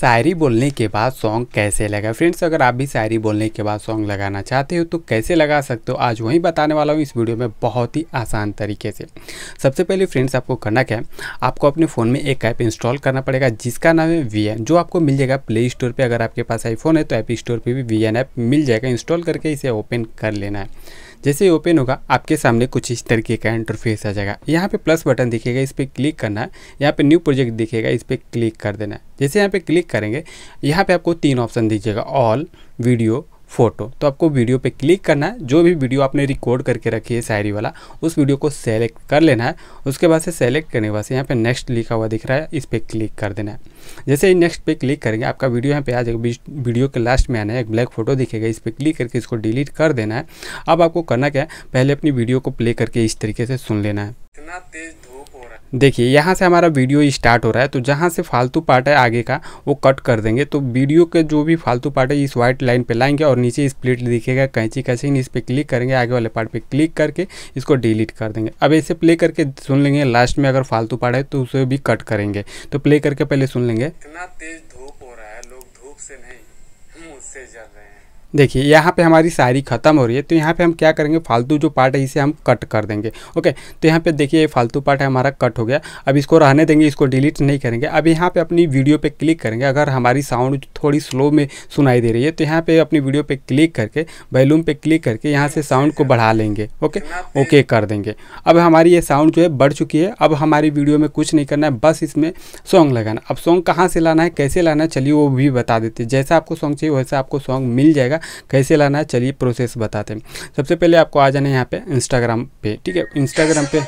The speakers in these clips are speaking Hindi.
शायरी बोलने के बाद सॉन्ग कैसे लगा फ्रेंड्स अगर आप भी शायरी बोलने के बाद सॉन्ग लगाना चाहते हो तो कैसे लगा सकते हो आज वही बताने वाला हूँ इस वीडियो में बहुत ही आसान तरीके से सबसे पहले फ्रेंड्स आपको करना क्या है आपको अपने फ़ोन में एक ऐप इंस्टॉल करना पड़ेगा जिसका नाम है वी जो आपको मिल जाएगा प्ले स्टोर पर अगर आपके पास आईफोन है तो ऐप स्टोर पर भी वी ऐप मिल जाएगा इंस्टॉल करके इसे ओपन कर लेना है जैसे ही ओपन होगा आपके सामने कुछ इस तरीके का इंटरफेस आ जाएगा यहाँ पे प्लस बटन दिखेगा इस पर क्लिक करना है यहाँ पे न्यू प्रोजेक्ट दिखेगा इस पर क्लिक कर देना है जैसे यहाँ पे क्लिक करेंगे यहाँ पे आपको तीन ऑप्शन दीजिएगा ऑल वीडियो फ़ोटो तो आपको वीडियो पे क्लिक करना है जो भी वीडियो आपने रिकॉर्ड करके रखी है शायरी वाला उस वीडियो को सेलेक्ट कर लेना है उसके बाद से सेलेक्ट करने के बाद से यहाँ पे नेक्स्ट लिखा हुआ दिख रहा है इस पर क्लिक कर देना है जैसे ही नेक्स्ट पे क्लिक करेंगे आपका वीडियो यहाँ पे आ जाएगा वीडियो के लास्ट में आना है एक ब्लैक फोटो दिखेगा इस पर क्लिक करके इसको डिलीट कर देना है अब आपको करना क्या है पहले अपनी वीडियो को प्ले करके इस तरीके से सुन लेना है इतना तेज देखिए यहाँ से हमारा वीडियो स्टार्ट हो रहा है तो जहाँ से फालतू पार्ट है आगे का वो कट कर देंगे तो वीडियो के जो भी फालतू पार्ट है इस व्हाइट लाइन पे लाएंगे और नीचे स्प्लिट दिखेगा कैंची कैसी इस पर क्लिक करेंगे आगे वाले पार्ट पे क्लिक करके इसको डिलीट कर देंगे अब ऐसे प्ले करके सुन लेंगे लास्ट में अगर फालतू पार्ट है तो उसे भी कट करेंगे तो प्ले करके पहले सुन लेंगे इतना तेज धूप हो रहा है लोग धूप से नहीं मुझसे जल रहे हैं देखिए यहाँ पे हमारी शायरी ख़त्म हो रही है तो यहाँ पे हम क्या करेंगे फालतू जो पार्ट है इसे हम कट कर देंगे ओके तो यहाँ पे देखिए ये फालतू पार्ट है हमारा कट हो गया अब इसको रहने देंगे इसको डिलीट नहीं करेंगे अब यहाँ पे अपनी वीडियो पे क्लिक करेंगे अगर हमारी साउंड थोड़ी स्लो में सुनाई दे रही है तो यहाँ पर अपनी वीडियो पर क्लिक करके बैलूम पर क्लिक करके यहाँ से साउंड को बढ़ा लेंगे ओके ओके कर देंगे अब हमारी ये साउंड जो है बढ़ चुकी है अब हमारी वीडियो में कुछ नहीं करना है बस इसमें सॉन्ग लगाना अब सॉन्ग कहाँ से लाना है कैसे लाना है चलिए वो भी बता देते जैसा आपको सॉन्ग चाहिए वैसा आपको सॉन्ग मिल जाएगा जाएगा कैसे लाना है चलिए प्रोसेस बताते हैं सबसे पहले आपको आ जाना है यहाँ पे इंस्टाग्राम पे ठीक है इंस्टाग्राम पे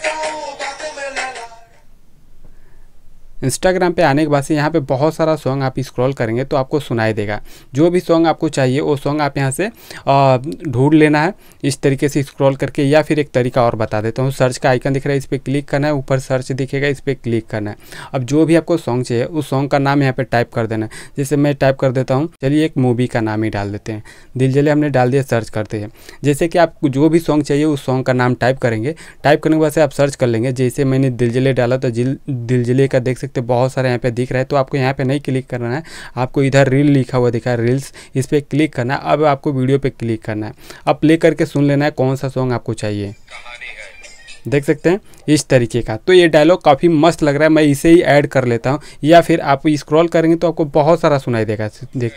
इंस्टाग्राम पे आने के बाद से यहाँ पे बहुत सारा सॉन्ग आप स्क्रॉल करेंगे तो आपको सुनाई देगा जो भी सॉन्ग आपको चाहिए वो सॉन्ग आप यहाँ से ढूंढ लेना है इस तरीके से स्क्रॉल करके या फिर एक तरीका और बता देता हूँ सर्च का आइकन दिख रहा है इस पर क्लिक करना है ऊपर सर्च दिखेगा इस पर क्लिक करना है अब जो भी आपको सॉन्ग चाहिए उस सॉन्ग का नाम यहाँ पर टाइप कर देना है जैसे मैं टाइप कर देता हूँ चलिए एक मूवी का नाम ही डाल देते हैं दिल जले हमने डाल दिया सर्च करते हैं जैसे कि आपको जो भी सॉन्ग चाहिए उस सॉन्ग का नाम टाइप करेंगे टाइप करने के बाद से आप सर्च कर लेंगे जैसे मैंने दिल जले डाला तो दिल जले का देख सकते सकते हो बहुत सारे यहाँ पे दिख रहा है तो आपको यहाँ पे नहीं क्लिक करना है आपको इधर रील लिखा हुआ दिखा है रील्स इस पर क्लिक करना है अब आपको वीडियो पर क्लिक करना है अब प्ले करके सुन लेना है कौन सा सॉन्ग आपको चाहिए देख सकते हैं इस तरीके का तो ये डायलॉग काफ़ी मस्त लग रहा है मैं इसे ही ऐड कर लेता हूँ या फिर आप स्क्रॉल करेंगे तो आपको बहुत सारा सुनाई देगा देख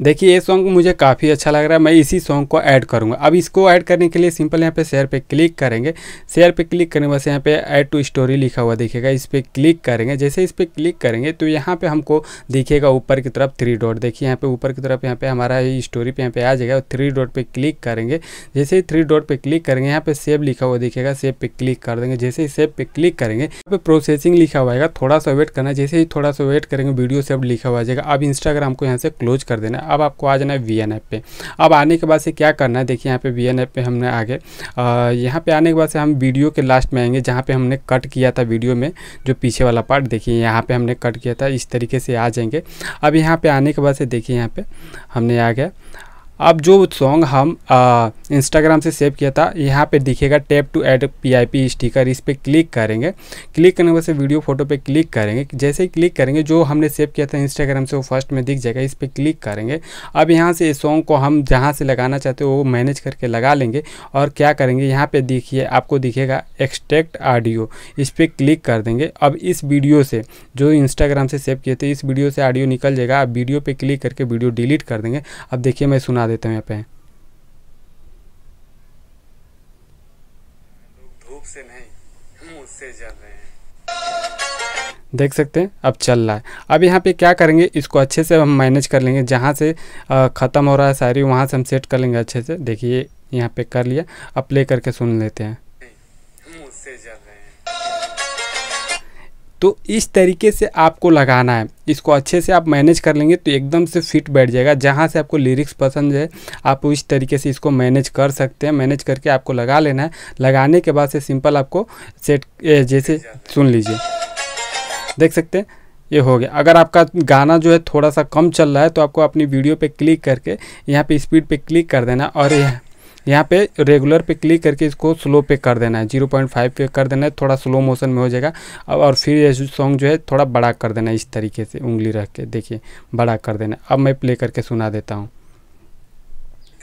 देखिए ये सॉन्ग मुझे काफ़ी अच्छा लग रहा है मैं इसी सॉन्ग को ऐड करूँगा अब इसको ऐड करने के लिए सिंपल यहाँ पे शेयर पे क्लिक करेंगे शेयर पे क्लिक करने बस यहाँ पे ऐड टू स्टोरी लिखा हुआ दिखेगा इस पर क्लिक करेंगे जैसे इस पर क्लिक करेंगे तो यहाँ पे हमको दिखेगा ऊपर की तरफ थ्री डॉट देखिए यहाँ पे ऊपर की तरफ यहाँ पे हमारा स्टोरी पर यहाँ पे आ जाएगा और थ्री डॉट पर क्लिक करेंगे जैसे ही थ्री डॉट पर क्लिक करेंगे यहाँ पर सेव लिखा हुआ दिखेगा सेव पे क्लिक कर देंगे जैसे ही सेव पे क्लिक करेंगे यहाँ पर प्रोसेसिंग लिखा हुआ है थोड़ा सा वेट करना जैसे ही थोड़ा सा वेट करेंगे वीडियो सेव लिखा हुआ जाएगा अब इंस्टाग्राम को यहाँ से क्लोज कर देना अब आपको आ जाना है वी एन ऐप पे अब आने के बाद से क्या करना है देखिए यहाँ पे वी एन ऐप पे हमने आगे यहाँ पे आने के बाद से हम वीडियो के लास्ट में आएंगे जहाँ पे हमने कट किया था वीडियो में जो पीछे वाला पार्ट देखिए यहाँ पे हमने कट किया था इस तरीके से आ जाएंगे अब यहाँ पे आने के बाद से देखिए यहाँ पे हमने आ गया अब जो सॉन्ग हम इंस्टाग्राम से सेव किया था यहाँ पे दिखेगा tap to add PIP sticker इस पर क्लिक करेंगे क्लिक करने वजह से वीडियो फोटो पे क्लिक करेंगे जैसे ही क्लिक करेंगे जो हमने सेव किया था इंस्टाग्राम से वो फर्स्ट में दिख जाएगा इस पर क्लिक करेंगे अब यहाँ से इस सॉन्ग को हम जहाँ से लगाना चाहते हो वो मैनेज करके लगा लेंगे और क्या करेंगे यहाँ पर देखिए आपको दिखेगा एक्सट्रैक्ट ऑडियो इस पर क्लिक कर देंगे अब इस वीडियो से जो इंस्टाग्राम से सेव किए थे इस वीडियो से ऑडियो निकल जाएगा आप वीडियो पर क्लिक करके वीडियो डिलीट कर देंगे अब देखिए मैं सुना देते हैं यहाँ पे धूप से नहीं हम जल रहे हैं देख सकते हैं अब चल रहा है अब यहाँ पे क्या करेंगे इसको अच्छे से हम मैनेज कर लेंगे जहाँ से ख़त्म हो रहा है सारी वहाँ से हम सेट कर लेंगे अच्छे से देखिए यहाँ पे कर लिया अब प्ले करके सुन लेते हैं तो इस तरीके से आपको लगाना है इसको अच्छे से आप मैनेज कर लेंगे तो एकदम से फिट बैठ जाएगा जहाँ से आपको लिरिक्स पसंद है आप इस तरीके से इसको मैनेज कर सकते हैं मैनेज करके आपको लगा लेना है लगाने के बाद से सिंपल आपको सेट जैसे सुन लीजिए देख सकते हैं ये हो गया अगर आपका गाना जो है थोड़ा सा कम चल रहा है तो आपको अपनी वीडियो पे क्लिक करके यहाँ पे स्पीड पे क्लिक कर देना और यह यहाँ पे रेगुलर पे क्लिक करके इसको स्लो पे कर देना है जीरो पॉइंट फाइव पे कर देना है थोड़ा स्लो मोशन में हो जाएगा अब और फिर ये सॉन्ग जो है थोड़ा बड़ा कर देना है इस तरीके से उंगली रख के देखिए बड़ा कर देना अब मैं प्ले करके सुना देता हूँ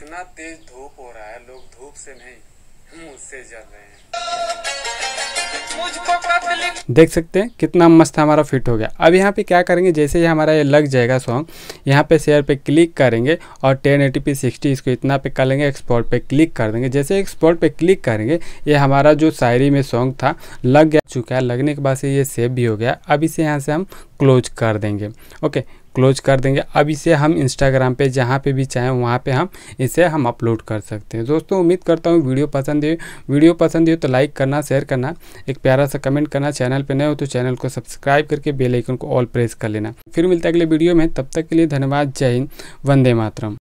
इतना तेज धूप हो रहा है लोग धूप से नहीं मुझसे जल रहे हैं देख सकते हैं कितना मस्त हमारा फिट हो गया अब यहाँ पे क्या करेंगे जैसे ही हमारा ये लग जाएगा सॉन्ग यहाँ पे शेयर पे क्लिक करेंगे और 1080p 60 इसको इतना पे कर लेंगे एक्सपोर्ट पे क्लिक कर देंगे जैसे एक्सपोर्ट पे क्लिक करेंगे ये हमारा जो शायरी में सॉन्ग था लग गया चुका है लगने के बाद से ये सेव भी हो गया अब इसे यहाँ से हम क्लोज कर देंगे ओके क्लोज कर देंगे अब इसे हम इंस्टाग्राम पे जहाँ पे भी चाहें वहाँ पे हम इसे हम अपलोड कर सकते हैं दोस्तों उम्मीद करता हूँ वीडियो पसंद है वीडियो पसंद है तो लाइक करना शेयर करना एक प्यारा सा कमेंट करना चैनल पर नए हो तो चैनल को सब्सक्राइब करके बेलाइकन को ऑल प्रेस कर लेना फिर मिलता है अगले वीडियो में तब तक के लिए धन्यवाद जय हिंद वंदे मातरम